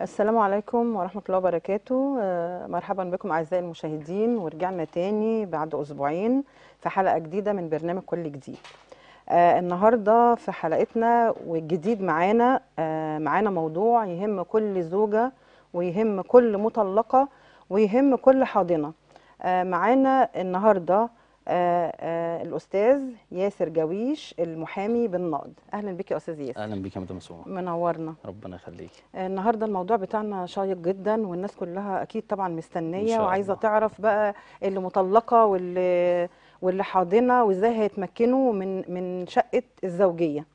السلام عليكم ورحمة الله وبركاته آه، مرحبا بكم أعزائي المشاهدين ورجعنا تاني بعد أسبوعين في حلقة جديدة من برنامج كل جديد آه، النهاردة في حلقتنا والجديد معانا آه، معانا موضوع يهم كل زوجة ويهم كل مطلقة ويهم كل حاضنة معانا النهاردة آه، آه، الاستاذ ياسر جويش المحامي بالنقد اهلا بك يا استاذ ياسر اهلا بك يا مدام سومه منورنا ربنا يخليك آه، النهارده الموضوع بتاعنا شيق جدا والناس كلها اكيد طبعا مستنيه وعايزه تعرف بقى اللي مطلقه واللي واللي حاضنه وازاي هيتمكنوا من من شقه الزوجيه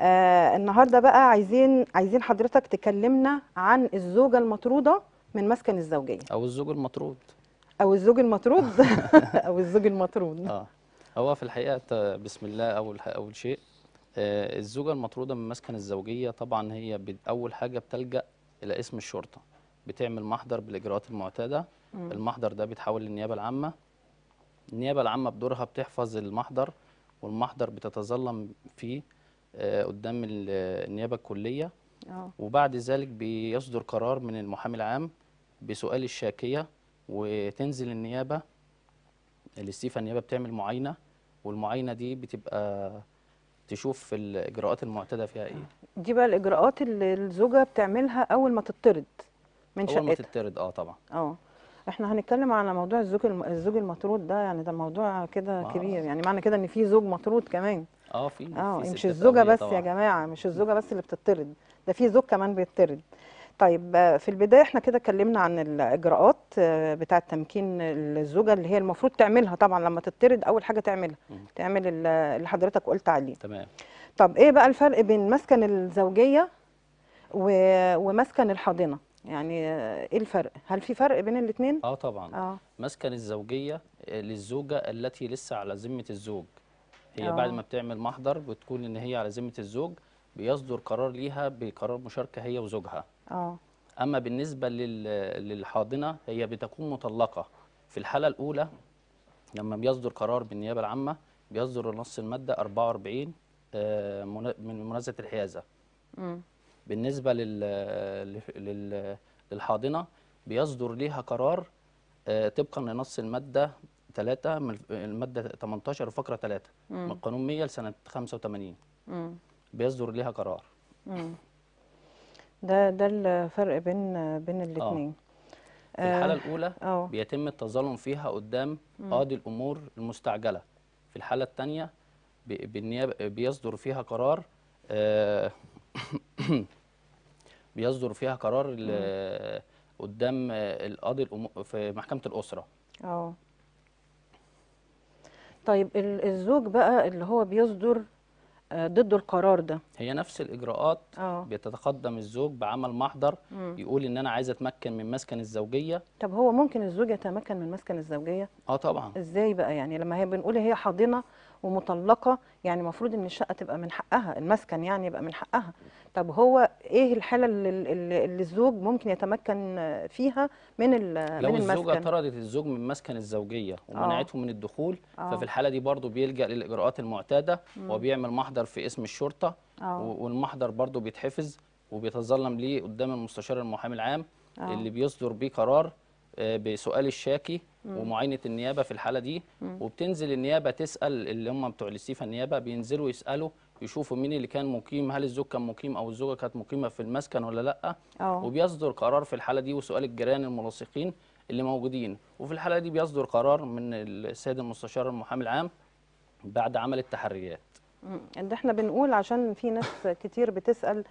آه النهارده بقى عايزين عايزين حضرتك تكلمنا عن الزوجه المطروده من مسكن الزوجيه او الزوج المطرود او الزوج المطرود او الزوج المطرود اه هو في الحقيقه بسم الله اول اول شيء آه الزوجه المطروده من مسكن الزوجيه طبعا هي اول حاجه بتلجا الى اسم الشرطه بتعمل محضر بالاجراءات المعتاده م. المحضر ده بيتحول للنيابه العامه النيابه العامه بدورها بتحفظ المحضر والمحضر بتتظلم فيه آه قدام النيابه الكليه أوه. وبعد ذلك بيصدر قرار من المحامي العام بسؤال الشاكيه وتنزل النيابه الاستيفه النيابه بتعمل معاينه والمعاينه دي بتبقى تشوف الاجراءات المعتدى فيها ايه دي بقى الاجراءات اللي الزوجه بتعملها اول ما تطرد من شقتها اول ما تطرد اه طبعا اه احنا هنتكلم على موضوع الزوج الزوج المطرود ده يعني ده موضوع كده كبير يعني معنى كده ان في زوج مطرود كمان اه في اه مش الزوجه بس طبعا. يا جماعه مش الزوجه بس اللي بتطرد ده في زوج كمان بيطرد طيب آه، في البداية احنا كده اتكلمنا عن الإجراءات آه، بتاعة تمكين الزوجة اللي هي المفروض تعملها طبعا لما تطرد أول حاجة تعملها تعمل اللي حضرتك قلت عليه تمام طب ايه بقى الفرق بين مسكن الزوجية ومسكن الحاضنة يعني آه، ايه الفرق هل في فرق بين الاثنين اه طبعا آه. مسكن الزوجية للزوجة التي لسه على ذمة الزوج هي آه. بعد ما بتعمل محضر بتكون ان هي على ذمة الزوج بيصدر قرار ليها بقرار مشاركة هي وزوجها اه اما بالنسبه للحاضنه هي بتكون مطلقه في الحاله الاولى لما بيصدر قرار بالنيابه العامه بيصدر نص الماده 44 آه، من منازة الحيازه م. بالنسبه لل للحاضنه بيصدر ليها قرار آه، طبقا لنص الماده 3 من الماده 18 فقره 3 من قانون 100 لسنه 85 م. بيصدر ليها قرار ده ده الفرق بين بين آه. الاثنين في الحالة آه، الأولى آه. بيتم التظلم فيها قدام قاضي الأمور المستعجلة في الحالة الثانية بيصدر فيها قرار آه، بيصدر فيها قرار قدام القاضي في محكمة الأسرة اه طيب الزوج بقى اللي هو بيصدر ضد القرار ده هي نفس الاجراءات أوه. بيتقدم الزوج بعمل محضر مم. يقول ان انا عايز اتمكن من مسكن الزوجيه طب هو ممكن الزوج يتمكن من مسكن الزوجيه اه طبعا ازاي بقى يعني لما هي بنقول هي حاضنه ومطلقه يعني المفروض ان الشقه تبقى من حقها المسكن يعني يبقى من حقها طب هو ايه الحاله اللي, اللي الزوج ممكن يتمكن فيها من لو من المسكن لو الزوجه طردت الزوج من مسكن الزوجيه ومنعته آه. من الدخول أوه. ففي الحاله دي برضه بيلجا للاجراءات المعتاده مم. وبيعمل محضر في اسم الشرطه أوه. والمحضر برضه بيتحفظ وبيتظلم ليه قدام المستشار المحامي العام أوه. اللي بيصدر بيه قرار بسؤال الشاكي ومعاينه النيابه في الحاله دي وبتنزل النيابه تسال اللي هم بتوع الاستيفاء النيابه بينزلوا يسالوا يشوفوا مين اللي كان مقيم هل الزوج كان مقيم او الزوجه كانت مقيمه في المسكن ولا لا أوه. وبيصدر قرار في الحاله دي وسؤال الجيران الملاصقين اللي موجودين وفي الحاله دي بيصدر قرار من السيد المستشار المحامي العام بعد عمل التحريات ده احنا بنقول عشان في ناس كتير بتسال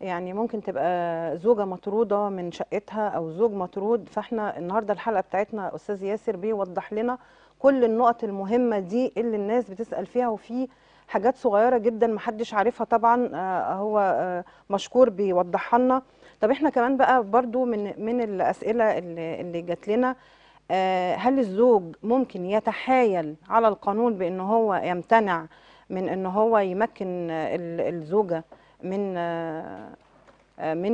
يعني ممكن تبقى زوجه مطروده من شقتها او زوج مطرود فاحنا النهارده الحلقه بتاعتنا استاذ ياسر بيوضح لنا كل النقط المهمه دي اللي الناس بتسال فيها وفي حاجات صغيره جدا محدش عارفها طبعا آه، هو آه، مشكور بيوضحها لنا طب احنا كمان بقى برضو من من الاسئله اللي, اللي جات لنا آه، هل الزوج ممكن يتحايل على القانون بان هو يمتنع من ان هو يمكن الزوجه من آه، آه، من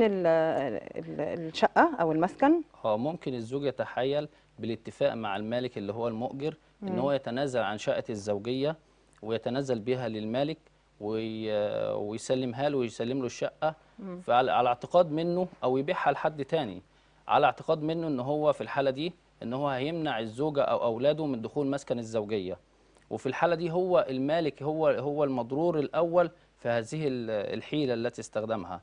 الشقه او المسكن اه ممكن الزوج يتحايل بالاتفاق مع المالك اللي هو المؤجر ان هو يتنازل عن شقه الزوجيه ويتنازل بها للمالك ويسلمها له ويسلم له الشقه على اعتقاد منه او يبيعها لحد تاني على اعتقاد منه ان هو في الحاله دي ان هو هيمنع الزوجه او اولاده من دخول مسكن الزوجيه وفي الحاله دي هو المالك هو هو المضرور الاول في هذه الحيلة التي استخدمها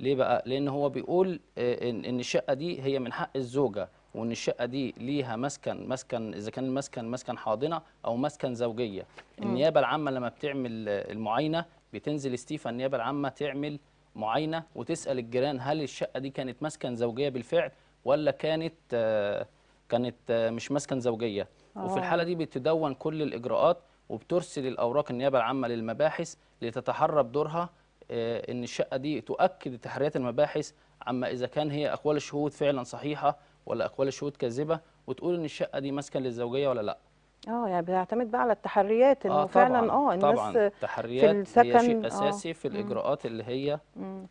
ليه بقى؟ لأن هو بيقول آه، إن الشقة دي هي من حق الزوجة وإن الشقة دي ليها مسكن مسكن إذا كان المسكن مسكن حاضنة أو مسكن زوجية النيابة العامة لما بتعمل آه، المعاينة بتنزل استيفا النيابة العامة تعمل معاينة وتسأل الجيران هل الشقة دي كانت مسكن زوجية بالفعل ولا كانت آه، كانت مش مسكن زوجية أوه. وفي الحالة دي بتدون كل الإجراءات وبترسل الأوراق النيابة العامة للمباحث لتتحرى بدورها آه، ان الشقه دي تؤكد تحريات المباحث عما اذا كان هي اقوال الشهود فعلا صحيحه ولا اقوال الشهود كاذبه وتقول ان الشقه دي مسكن للزوجيه ولا لا اه يعني بتعتمد بقى على التحريات انه آه فعلا اه الناس طبعا التحريات في السكن هي شيء آه. اساسي آه. في الاجراءات اللي هي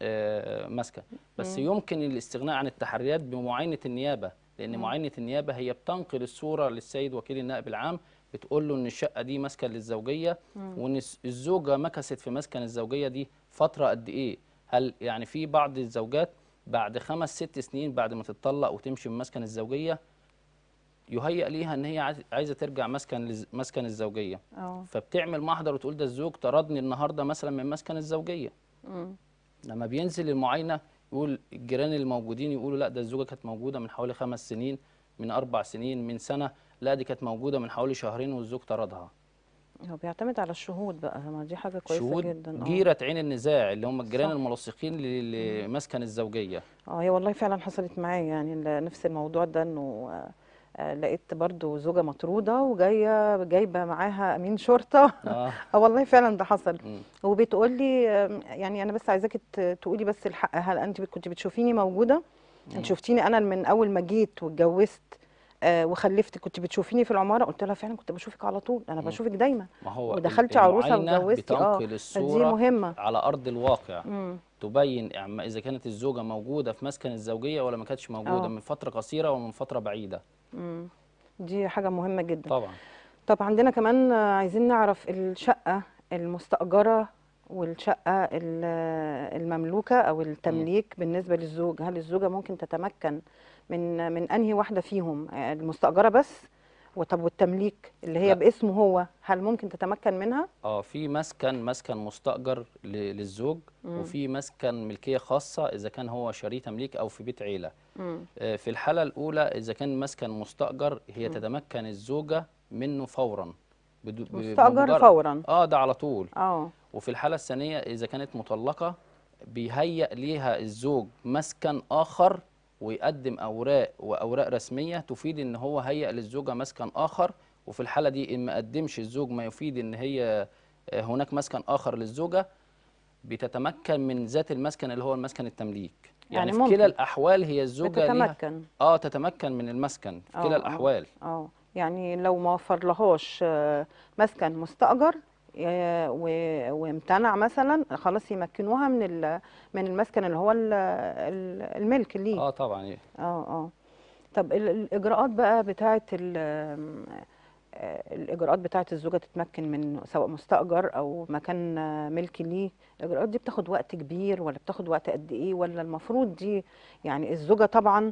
آه ماسكه بس يمكن الاستغناء عن التحريات بمعاينه النيابه لان معاينه النيابه هي بتنقل الصوره للسيد وكيل النائب العام بتقول له ان الشقه دي مسكن للزوجيه وان الزوجه مكثت في مسكن الزوجيه دي فتره قد ايه هل يعني في بعض الزوجات بعد خمس ست سنين بعد ما تتطلق وتمشي من مسكن الزوجيه يهيئ ليها ان هي عايزه ترجع مسكن مسكن الزوجيه أوه. فبتعمل محضر وتقول ده الزوج طردني النهارده مثلا من مسكن الزوجيه مم. لما بينزل المعاينه يقول الجيران الموجودين يقولوا لا ده الزوجه كانت موجوده من حوالي خمس سنين من اربع سنين من سنه لا دي كانت موجوده من حوالي شهرين والزوج طردها هو بيعتمد على الشهود بقى ما دي حاجه كويسه شهود جدا آه. جيره عين النزاع اللي هم الجيران الملصقين لمسكن الزوجيه اه هي والله فعلا حصلت معايا يعني نفس الموضوع ده انه آه، آه، لقيت برضو زوجة مطرودة وجاية جايبة معاها أمين شرطة آه. والله فعلا ده حصل وبتقول لي يعني أنا بس عايزاكي تقولي بس الحق هل أنت كنت بتشوفيني موجودة؟ أنت شفتيني أنا من أول ما جيت واتجوزت آه، وخلفت كنت بتشوفيني في العماره قلت لها فعلا كنت بشوفك على طول انا بشوفك دايما ما هو ودخلت عروسه واتجوزتي اه دي مهمه على ارض الواقع مم. تبين اذا كانت الزوجه موجوده في مسكن الزوجيه ولا ما كانتش موجوده أوه. من فتره قصيره ومن فتره بعيده مم. دي حاجه مهمه جدا طبعا طب عندنا كمان عايزين نعرف الشقه المستاجره والشقه المملوكه او التمليك بالنسبه للزوج هل الزوجه ممكن تتمكن من من انهي واحده فيهم المستاجره بس وطب والتمليك اللي هي لا. باسمه هو هل ممكن تتمكن منها اه في مسكن مسكن مستاجر للزوج م. وفي مسكن ملكيه خاصه اذا كان هو شاريه تمليك او في بيت عيله آه في الحاله الاولى اذا كان مسكن مستاجر هي م. تتمكن الزوجه منه فورا مستأجر فورا اه ده على طول اه وفي الحالة الثانية إذا كانت مطلقة بيهيأ ليها الزوج مسكن آخر ويقدم أوراق وأوراق رسمية تفيد إن هو هيأ للزوجة مسكن آخر وفي الحالة دي إن ما قدمش الزوج ما يفيد إن هي آه، هناك مسكن آخر للزوجة بتتمكن من ذات المسكن اللي هو المسكن التمليك يعني, يعني في كلا الأحوال هي الزوجة تتمكن آه تتمكن من المسكن في كلا آه، آه، الأحوال أوه. أوه. يعني لو ما وفر لهاش آه، مسكن مستأجر آه، وامتنع مثلا خلاص يمكنوها من من المسكن اللي هو الملك ليه اه طبعا إيه. اه اه طب الاجراءات بقى بتاعه آه، الاجراءات بتاعه الزوجه تتمكن من سواء مستاجر او مكان ملك ليه الاجراءات دي بتاخد وقت كبير ولا بتاخد وقت قد ايه ولا المفروض دي يعني الزوجه طبعا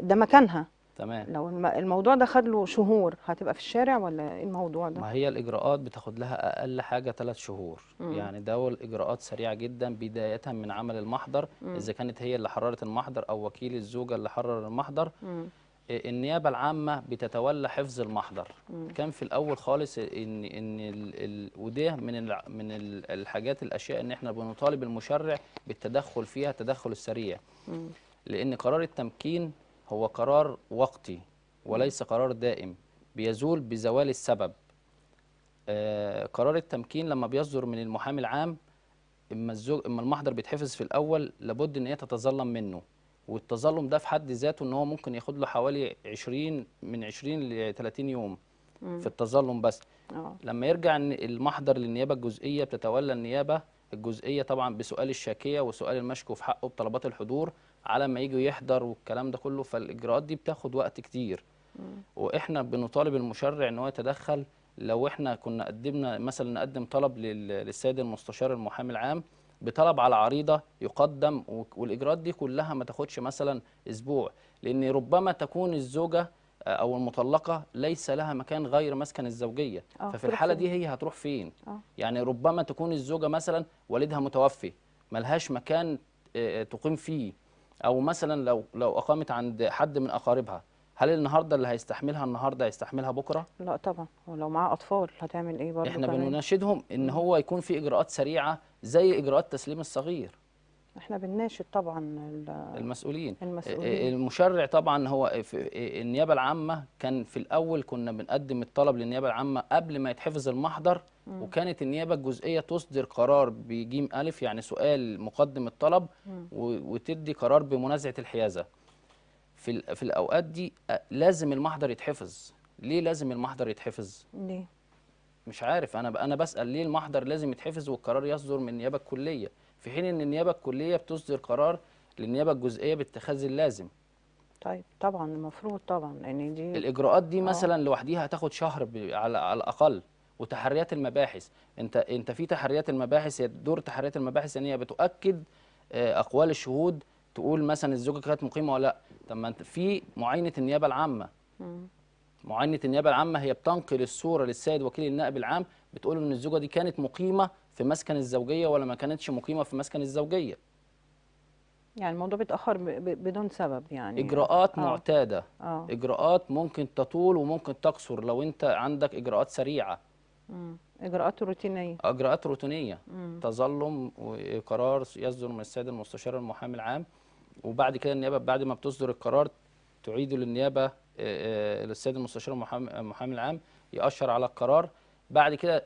ده مكانها تمام لو الموضوع ده خد له شهور هتبقى في الشارع ولا ايه الموضوع ده ما هي الاجراءات بتاخد لها اقل حاجه ثلاث شهور مم. يعني ده الاجراءات سريعه جدا بدايه من عمل المحضر مم. اذا كانت هي اللي حررت المحضر او وكيل الزوجه اللي حرر المحضر مم. النيابه العامه بتتولى حفظ المحضر مم. كان في الاول خالص ان ان ال ال وده من من الحاجات الاشياء ان احنا بنطالب المشرع بالتدخل فيها التدخل السريع مم. لان قرار التمكين هو قرار وقتي وليس قرار دائم بيزول بزوال السبب آه قرار التمكين لما بيصدر من المحامي العام اما الزوج اما المحضر بيتحفظ في الاول لابد ان هي تتظلم منه والتظلم ده في حد ذاته ان هو ممكن ياخد له حوالي 20 من 20 ل 30 يوم مم. في التظلم بس أوه. لما يرجع المحضر للنيابه الجزئيه بتتولى النيابه الجزئيه طبعا بسؤال الشاكيه وسؤال المشكو في حقه بطلبات الحضور على ما يجي يحضر والكلام ده كله فالاجراءات دي بتاخد وقت كتير واحنا بنطالب المشرع ان هو يتدخل لو احنا كنا قدمنا مثلا نقدم طلب للسيد المستشار المحامي العام بطلب على عريضه يقدم والاجراءات دي كلها ما تاخدش مثلا اسبوع لان ربما تكون الزوجه آه، او المطلقه ليس لها مكان غير مسكن الزوجيه آه، ففي الحاله دي هي هتروح فين آه. يعني ربما تكون الزوجه مثلا والدها متوفي ملهاش مكان تقيم فيه او مثلا لو لو اقامت عند حد من اقاربها هل النهارده اللي هيستحملها النهارده هيستحملها بكره؟ لا طبعا ولو معاه اطفال هتعمل ايه برضه؟ احنا بنناشدهم ان هو يكون في اجراءات سريعه زي اجراءات تسليم الصغير. احنا بنناشد طبعا المسؤولين. المسؤولين المشرع طبعا هو النيابه العامه كان في الاول كنا بنقدم الطلب للنيابه العامه قبل ما يتحفظ المحضر مم. وكانت النيابه الجزئيه تصدر قرار بجيم الف يعني سؤال مقدم الطلب وتدي قرار بمنازعه الحيازه في في الاوقات دي لازم المحضر يتحفظ ليه لازم المحضر يتحفظ ليه مش عارف انا انا بسال ليه المحضر لازم يتحفظ والقرار يصدر من النيابه الكليه في حين ان النيابه الكليه بتصدر قرار للنيابه الجزئيه باتخاذ اللازم طيب طبعا المفروض طبعا لان دي الاجراءات دي آه. مثلا لوحديها هتاخد شهر على على الاقل وتحريات المباحث انت انت في تحريات المباحث دور تحريات المباحث ان هي بتؤكد آه، اقوال الشهود تقول مثلا الزوجه كانت مقيمه ولا لا طب ما انت في معاينه النيابه العامه معاينه النيابه العامه هي بتنقل الصوره للسيد وكيل النائب العام بتقول ان الزوجه دي كانت مقيمه في مسكن الزوجيه ولا ما كانتش مقيمه في مسكن الزوجيه يعني الموضوع بيتاخر بدون سبب يعني اجراءات أوه. معتاده أوه. اجراءات ممكن تطول وممكن تقصر لو انت عندك اجراءات سريعه مم. اجراءات روتينيه اجراءات روتينيه مم. تظلم وقرار يصدر من السيد المستشار المحامي العام وبعد كده النيابه بعد ما بتصدر القرار تعيد للنيابه آه، آه، للسيد المستشار المحامي العام يأشر على القرار بعد كده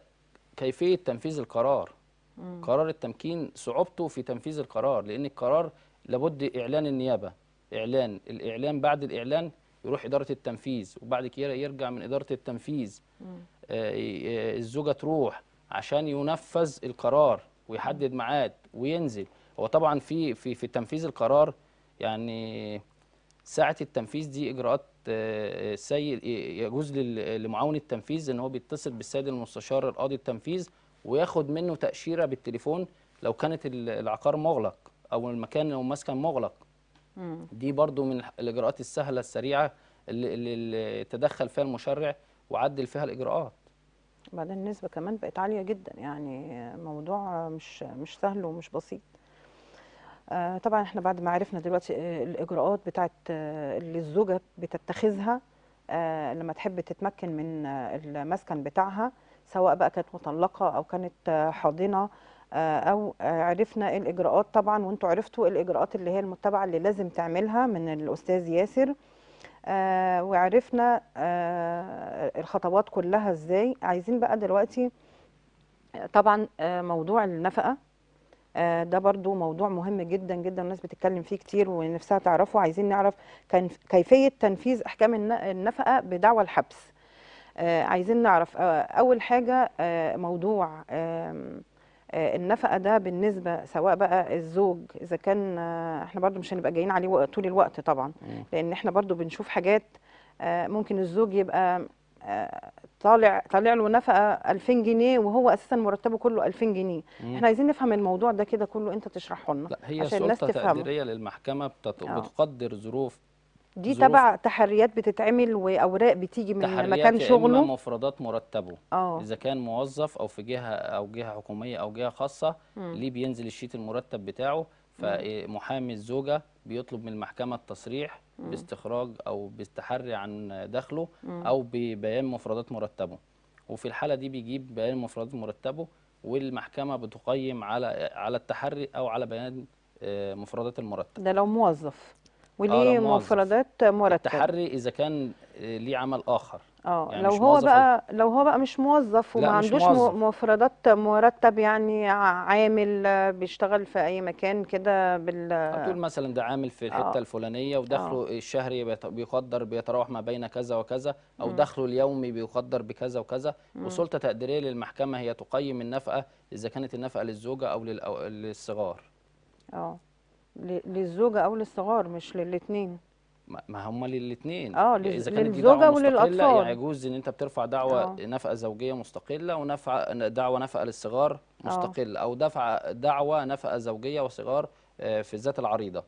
كيفيه تنفيذ القرار مم. قرار التمكين صعوبته في تنفيذ القرار لان القرار لابد اعلان النيابه اعلان الاعلان بعد الاعلان يروح اداره التنفيذ وبعد كده يرجع من اداره التنفيذ آه،, آه الزوجه تروح عشان ينفذ القرار ويحدد ميعاد وينزل هو طبعا في في في تنفيذ القرار يعني ساعه التنفيذ دي اجراءات السيد يجوز لمعاون التنفيذ ان هو بيتصل بالسيد المستشار القاضي التنفيذ وياخد منه تاشيره بالتليفون لو كانت العقار مغلق او المكان او المسكن مغلق دي برضو من الاجراءات السهله السريعه اللي, اللي تدخل فيها المشرع وعدل فيها الاجراءات بعدين النسبه كمان بقت عاليه جدا يعني موضوع مش مش سهل ومش بسيط آه، طبعا احنا بعد ما عرفنا دلوقتي آه، الاجراءات بتاعت آه، اللي الزوجه بتتخذها لما تحب تتمكن من المسكن بتاعها سواء بقى كانت مطلقه او كانت حاضنه او عرفنا الاجراءات طبعا وانتم عرفتوا الاجراءات اللي هي المتبعه اللي لازم تعملها من الاستاذ ياسر وعرفنا الخطوات كلها ازاي عايزين بقى دلوقتي طبعا موضوع النفقه آه، ده برضو موضوع مهم جدا جدا الناس بتتكلم فيه كتير ونفسها تعرفه عايزين نعرف كيفية تنفيذ أحكام النفقة بدعوى الحبس آه، عايزين نعرف آه، أول حاجة موضوع النفقه ده بالنسبه سواء بقى الزوج اذا كان احنا برضو مش هنبقى جايين عليه طول الوقت طبعا لان احنا برضو بنشوف حاجات ممكن الزوج يبقى طالع طالع له نفقه 2000 جنيه وهو اساسا مرتبه كله 2000 جنيه مم. احنا عايزين نفهم الموضوع ده كده كله انت تشرحه لنا هي عشان الناس تفهمه تقديريه للمحكمه بتت... آه. بتقدر ظروف دي تبع تحريات بتتعمل واوراق بتيجي من مكان شغله تحريات مفردات مرتبه أوه. اذا كان موظف او في جهه او جهه حكوميه او جهه خاصه مم. ليه بينزل الشيت المرتب بتاعه فمحامي الزوجه بيطلب من المحكمه التصريح باستخراج او بالتحري عن دخله او ببيان مفردات مرتبه وفي الحاله دي بيجيب بيان مفردات مرتبه والمحكمه بتقيم على على التحري او على بيان آه، مفردات المرتب ده لو موظف وليه آه، مفردات مرتب التحري اذا كان آه، ليه عمل اخر اه يعني لو هو بقى لو هو بقى مش موظف وما عندوش مفردات مرتب يعني عامل بيشتغل في اي مكان كده بال هتقول مثلا ده عامل في الحته أوه. الفلانيه ودخله أوه. الشهري بيقدر بيتراوح ما بين كذا وكذا او م. دخله اليومي بيقدر بكذا وكذا م. وسلطه تقديريه للمحكمه هي تقيم النفقه اذا كانت النفقه للزوجه او للصغار اه للزوجه او للصغار مش للاثنين ما هم للاثنين اه يعني للزوجه وللاطفال يعني يجوز ان انت بترفع دعوه أوه. نفقه زوجيه مستقله ونفع دعوه نفقه للصغار آه. مستقله او دفع دعوه نفقه زوجيه وصغار آه، في ذات العريضه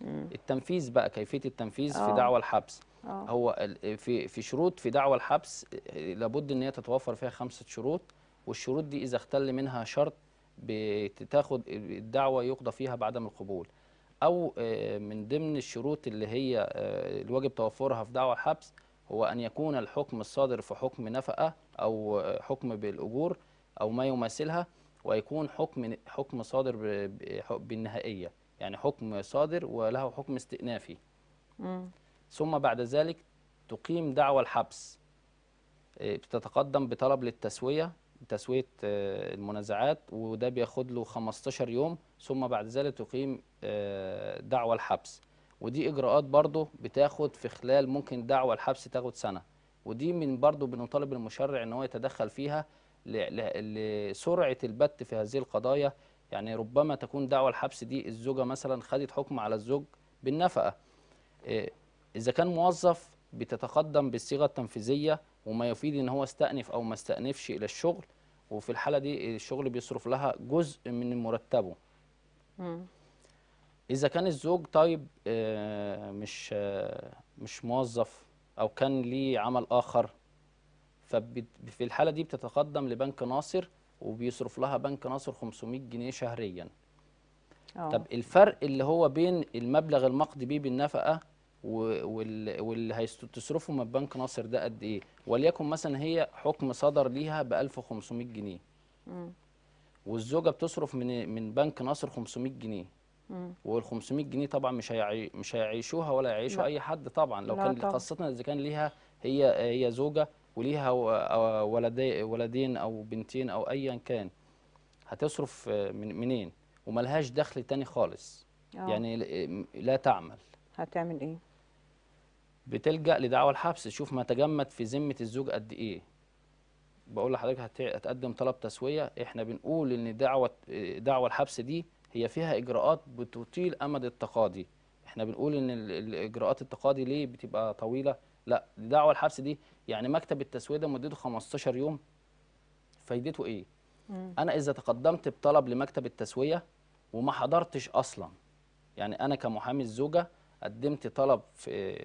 مم. التنفيذ بقى كيفيه التنفيذ أوه. في آه. دعوى الحبس أوه. هو في في شروط في دعوى الحبس لابد ان هي تتوفر فيها خمسه شروط والشروط دي اذا اختل منها شرط بتاخد الدعوه يقضى فيها بعدم القبول او آه، من ضمن الشروط اللي هي آه، الواجب توفرها في دعوى الحبس هو ان يكون الحكم الصادر في حكم نفقه او آه، حكم بالاجور او ما يماثلها ويكون حكم حكم صادر بالنهائيه يعني حكم صادر وله حكم استئنافي م. ثم بعد ذلك تقيم دعوى الحبس بتتقدم بطلب للتسويه تسويه آه، المنازعات وده بياخد له 15 يوم ثم بعد ذلك تقيم آه، دعوى الحبس ودي اجراءات برضه بتاخد في خلال ممكن دعوى الحبس تاخد سنه ودي من برضه بنطالب المشرع ان هو يتدخل فيها لسرعه البت في هذه القضايا يعني ربما تكون دعوى الحبس دي الزوجه مثلا خدت حكم على الزوج بالنفقه آه، اذا كان موظف بتتقدم بالصيغه التنفيذيه وما يفيد ان هو استأنف او ما استأنفش الى الشغل وفي الحالة دي الشغل بيصرف لها جزء من مرتبه مم. اذا كان الزوج طيب آه، مش آه، مش موظف او كان ليه عمل اخر ففي الحاله دي بتتقدم لبنك ناصر وبيصرف لها بنك ناصر 500 جنيه شهريا أوه. طب الفرق اللي هو بين المبلغ المقضي بيه بالنفقه واللي هتصرفه من بنك ناصر ده قد ايه وليكن مثلا هي حكم صدر ليها ب 1500 جنيه امم والزوجه بتصرف من من بنك ناصر 500 جنيه وال 500 جنيه طبعا مش هيعي مش هيعيشوها ولا هيعيشوا اي حد طبعا لو كان خاصه اذا كان ليها هي هي زوجه وليها ولدي ولدين او بنتين او ايا كان هتصرف من منين وملهاش دخل تاني خالص أوه. يعني لا تعمل هتعمل ايه بتلجأ لدعوى الحبس تشوف ما تجمد في ذمة الزوج قد إيه بقول لحضرتك هتقدم طلب تسوية إحنا بنقول إن دعوة دعوى الحبس دي هي فيها إجراءات بتطيل أمد التقاضي إحنا بنقول إن الإجراءات التقاضي ليه بتبقى طويلة لا دعوى الحبس دي يعني مكتب التسوية ده مدته 15 يوم فايدته إيه مم. أنا إذا تقدمت بطلب لمكتب التسوية وما حضرتش أصلا يعني أنا كمحامي الزوجة قدمت طلب في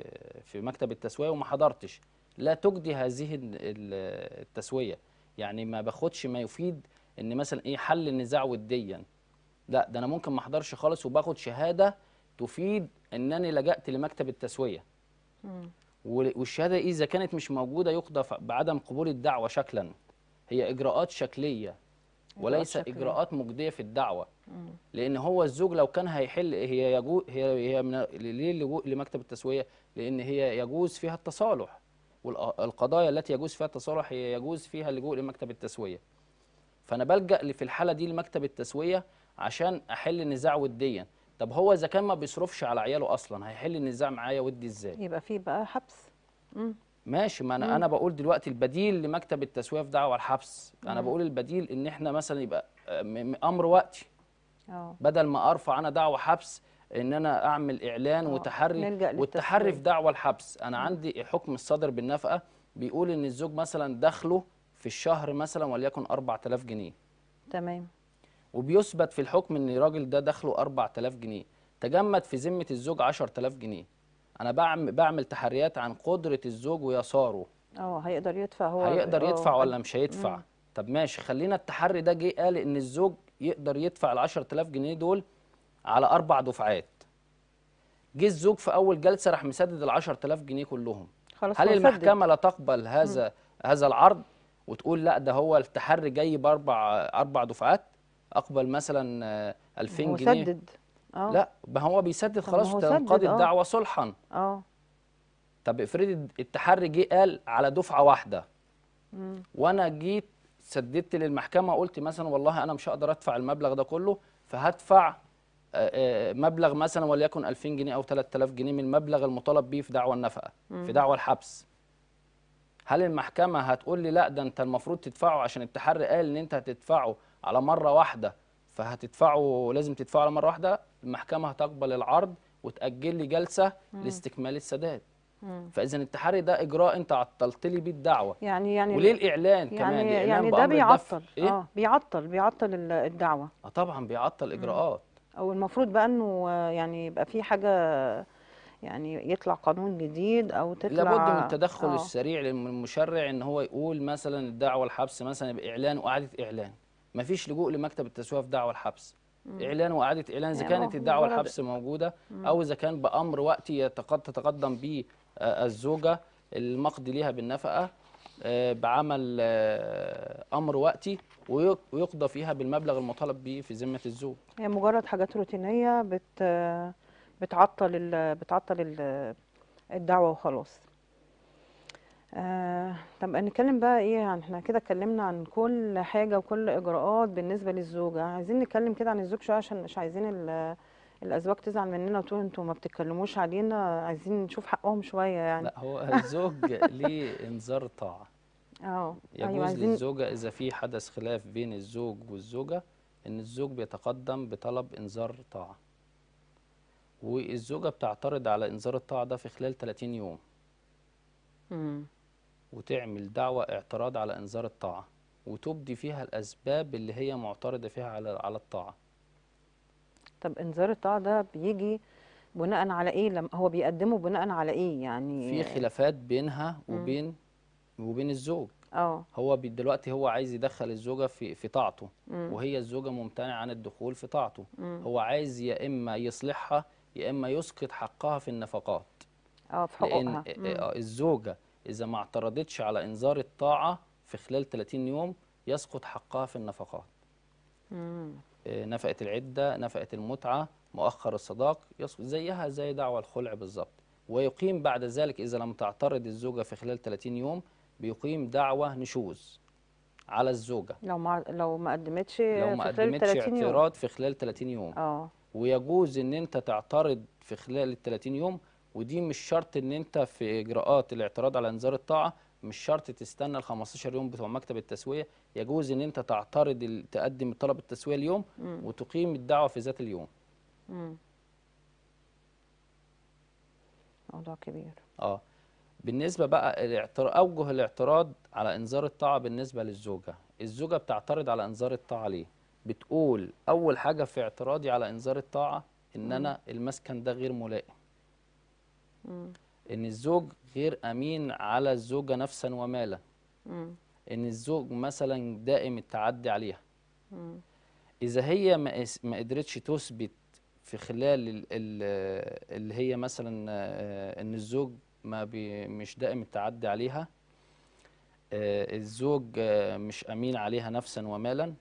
في مكتب التسويه وما حضرتش لا تجدي هذه التسويه يعني ما باخدش ما يفيد ان مثلا ايه حل النزاع وديا لا ده انا ممكن ما احضرش خالص وباخد شهاده تفيد انني لجأت لمكتب التسويه والشهاده إيه، اذا كانت مش موجوده يقضى بعدم قبول الدعوه شكلا هي اجراءات شكليه وليس اجراءات مجديه في الدعوه لان هو الزوج لو كان هيحل هي يجو هي هي من ليه اللجوء لمكتب التسويه لان هي يجوز فيها التصالح والقضايا التي يجوز فيها التصالح هي يجوز فيها اللجوء لمكتب التسويه فانا بلجا في الحاله دي لمكتب التسويه عشان احل النزاع وديا طب هو اذا كان ما بيصرفش على عياله اصلا هيحل النزاع معايا ودي ازاي يبقى في بقى حبس مم. ماشي ما انا مم. انا بقول دلوقتي البديل لمكتب التسويه في دعوه الحبس مم. انا بقول البديل ان احنا مثلا يبقى آه، امر وقتي أوه. بدل ما ارفع انا دعوه حبس ان انا اعمل اعلان آه. وتحري والتحري في دعوه الحبس انا مم. عندي حكم الصدر بالنفقه بيقول ان الزوج مثلا دخله في الشهر مثلا وليكن 4000 جنيه تمام وبيثبت في الحكم ان الراجل ده دخله 4000 جنيه تجمد في ذمه الزوج 10000 جنيه انا بعمل بعمل تحريات عن قدره الزوج ويساره اه هيقدر يدفع هو هيقدر يدفع أوه. ولا مش هيدفع مم. طب ماشي خلينا التحري ده جه قال ان الزوج يقدر يدفع ال 10000 جنيه دول على اربع دفعات جه الزوج في اول جلسه راح مسدد ال 10000 جنيه كلهم خلاص هل المحكمه لا تقبل هذا مم. هذا العرض وتقول لا ده هو التحري جاي باربع اربع دفعات اقبل مثلا 2000 آه، جنيه اه. لا ما هو بيسدد خلاص تنقضي اه. الدعوه صلحا اه طب افرضي التحري جه قال على دفعه واحده مم. وانا جيت سددت للمحكمه قلت مثلا والله انا مش هقدر ادفع المبلغ ده كله فهدفع آه، مبلغ مثلا وليكن 2000 جنيه او 3000 جنيه من المبلغ المطالب به في دعوى النفقه مم. في دعوى الحبس هل المحكمه هتقول لي لا ده انت المفروض تدفعه عشان التحري قال ان انت هتدفعه على مره واحده فهتدفعه لازم تدفعه على مره واحده المحكمه هتقبل العرض وتاجل لي جلسه مم. لاستكمال السداد فاذا التحري ده اجراء انت عطلت لي بيه الدعوه يعني يعني وليه الاعلان يعني كمان يعني, يعني ده بيعطل إيه؟ اه بيعطل بيعطل الدعوه اه طبعا بيعطل اجراءات او المفروض بقى انه يعني يبقى في حاجه يعني يطلع قانون جديد او تطلع لابد من التدخل أوه. السريع للمشرع ان هو يقول مثلا الدعوه الحبس مثلا باعلان واعاده اعلان مفيش لجوء لمكتب التسويه في دعوه الحبس اعلان واعاده اعلان اذا يعني كانت الدعوه الحبس موجوده او اذا كان بامر وقتي تتقدم به آه، الزوجه المقضي ليها بالنفقه آه، بعمل آه، امر وقتي ويقضى فيها بالمبلغ المطالب به في ذمه الزوج. هي يعني مجرد حاجات روتينيه بت بتعطل ال بتعطل ال الدعوه وخلاص. آه طب نتكلم بقى ايه يعني احنا كده اتكلمنا عن كل حاجة وكل اجراءات بالنسبة للزوجة عايزين نتكلم كده عن الزوج شوية عشان مش عايزين الازواج تزعل مننا وتقول انتوا ما بتتكلموش علينا عايزين نشوف حقهم شوية يعني لا هو الزوج ليه انذار طاعة اه ايوه يجوز عايزين للزوجة إذا في حدث خلاف بين الزوج والزوجة إن الزوج بيتقدم بطلب إنذار طاعة والزوجة بتعترض على إنذار الطاعة ده في خلال 30 يوم امم وتعمل دعوة اعتراض على إنذار الطاعة وتبدي فيها الأسباب اللي هي معترضة فيها على على الطاعة طب إنذار الطاعة ده بيجي بناء على إيه لما هو بيقدمه بناء على إيه يعني في خلافات بينها وبين م. وبين الزوج اه هو دلوقتي هو عايز يدخل الزوجه في في طاعته م. وهي الزوجه ممتنعه عن الدخول في طاعته م. هو عايز يا اما يصلحها يا اما يسقط حقها في النفقات اه في حقوقها لان آه، الزوجه إذا ما اعترضتش على إنذار الطاعة في خلال 30 يوم يسقط حقها في النفقات مم. آه، نفقة العدة نفقة المتعة مؤخر الصداق يسقط زيها زي دعوة الخلع بالظبط ويقيم بعد ذلك إذا لم تعترض الزوجة في خلال 30 يوم بيقيم دعوة نشوز على الزوجة لو ما لو ما قدمتش لو ما قدمتش اعتراض في خلال 30 يوم اه ويجوز ان انت تعترض في خلال ال 30 يوم ودي مش شرط ان انت في اجراءات الاعتراض على انذار الطاعه مش شرط تستنى ال 15 يوم بتوع مكتب التسويه يجوز ان انت تعترض تقدم طلب التسويه اليوم م. وتقيم الدعوه في ذات اليوم. موضوع كبير. اه بالنسبه بقى الاعتر... اوجه الاعتراض على انذار الطاعه بالنسبه للزوجه، الزوجه بتعترض على انذار الطاعه ليه؟ بتقول اول حاجه في اعتراضي على انذار الطاعه ان انا المسكن ده غير ملائم. ان الزوج غير امين على الزوجه نفسا ومالا ان الزوج مثلا دائم التعدي عليها اذا هي ما قدرتش تثبت في خلال اللي هي مثلا آه، ان الزوج ما بي مش دائم التعدي عليها آه، الزوج آه، مش امين عليها نفسا ومالا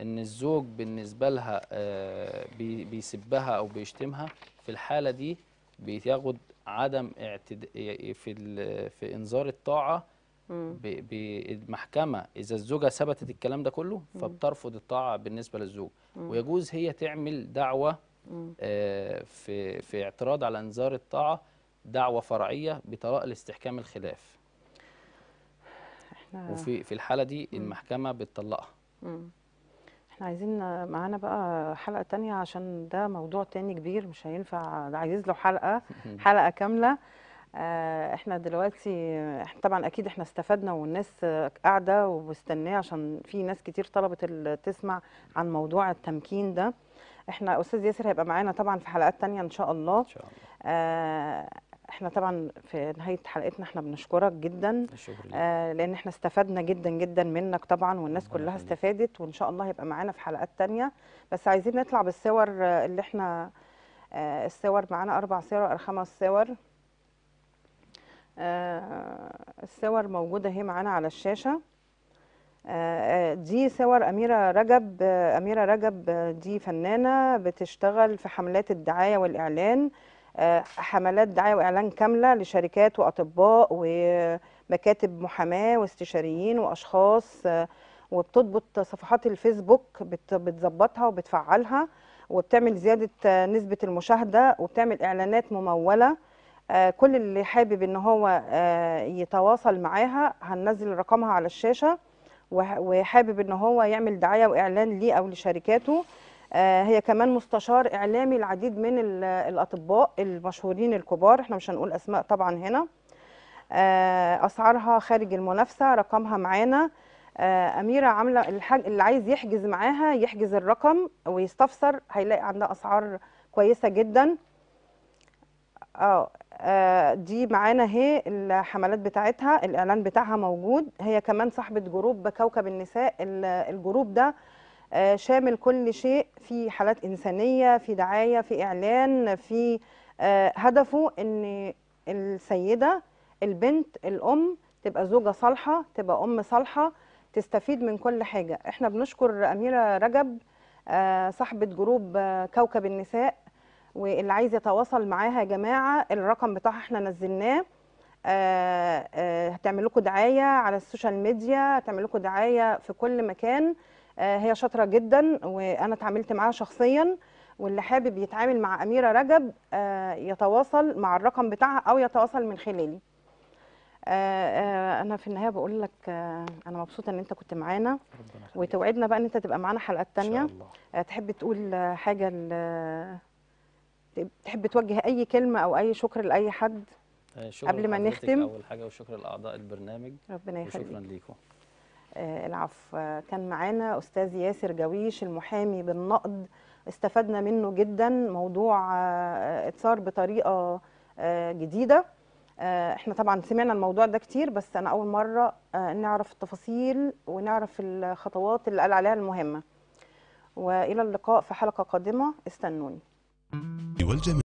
ان الزوج بالنسبه لها بيسبها او بيشتمها في الحاله دي بياخد عدم اعتد... في ال... في انذار الطاعه بالمحكمه اذا الزوجه ثبتت الكلام ده كله فبترفض الطاعه بالنسبه للزوج ويجوز هي تعمل دعوه آه في في اعتراض على انذار الطاعه دعوه فرعيه بطلاق الاستحكام الخلاف وفي في الحاله دي المحكمه بتطلقها احنا عايزين معانا بقى حلقه تانية عشان ده موضوع تاني كبير مش هينفع ده عايز له حلقه حلقه كامله آه، احنا دلوقتي احنا طبعا اكيد احنا استفدنا والناس قاعده ومستنيه عشان في ناس كتير طلبت تسمع عن موضوع التمكين ده احنا استاذ ياسر هيبقى معانا طبعا في حلقات تانية ان شاء الله ان شاء الله آه، احنا طبعا في نهايه حلقتنا احنا بنشكرك جدا آه لان احنا استفدنا جدا جدا منك طبعا والناس كلها استفادت وان شاء الله هيبقى معانا في حلقات تانية بس عايزين نطلع بالصور آه، اللي احنا آه الصور معانا اربع صور او خمس صور آه الصور موجوده اهي معانا على الشاشه آه، آه، دي صور أميرة رجب أميرة رجب دي فنانة بتشتغل في حملات الدعاية والإعلان آه، حملات دعايه واعلان كامله لشركات واطباء ومكاتب محاماه واستشاريين واشخاص آه، وبتضبط صفحات الفيسبوك بتظبطها وبتفعلها وبتعمل زياده آه، نسبه المشاهده وبتعمل اعلانات مموله كل اللي حابب ان هو يتواصل معاها هننزل رقمها على الشاشه وحابب ان هو يعمل دعايه واعلان ليه او لشركاته آه، هي كمان مستشار اعلامي العديد من الاطباء المشهورين الكبار احنا مش هنقول اسماء طبعا هنا آه، اسعارها خارج المنافسه رقمها معانا آه، اميره عامله الحاج اللي عايز يحجز معاها يحجز الرقم ويستفسر هيلاقي عندها اسعار كويسه جدا اه دي معانا اهي الحملات بتاعتها الاعلان بتاعها موجود هي كمان صاحبه جروب كوكب النساء الجروب ده آه، شامل كل شيء في حالات إنسانية في دعاية في إعلان في آه، هدفه أن السيدة البنت الأم تبقى زوجة صالحة تبقى أم صالحة تستفيد من كل حاجة احنا بنشكر أميرة رجب آه، صاحبة جروب كوكب النساء واللي عايز يتواصل معاها يا جماعة الرقم بتاعها احنا نزلناه هتعمل لكم دعايه على السوشيال ميديا هتعمل لكم دعايه في كل مكان آه، هي شاطره جدا وانا اتعاملت معاها شخصيا واللي حابب يتعامل مع اميره رجب آه، يتواصل مع الرقم بتاعها او يتواصل من خلالي آه، انا في النهايه بقول لك انا مبسوطه ان انت كنت معانا وتوعدنا بقى ان انت تبقى معانا حلقات ثانيه تحب تقول حاجه تحب توجه اي كلمه او اي شكر لاي حد قبل ما نختم اول حاجه وشكر لاعضاء البرنامج ربنا يخليك وشكرا ليكم آه، العفو كان معانا أستاذ ياسر جويش المحامي بالنقد استفدنا منه جدا موضوع آه، اتصار بطريقة آه، جديدة احنا طبعا سمعنا الموضوع ده كتير بس أنا أول مرة نعرف التفاصيل ونعرف الخطوات اللي قال عليها المهمة وإلى اللقاء في حلقة قادمة استنوني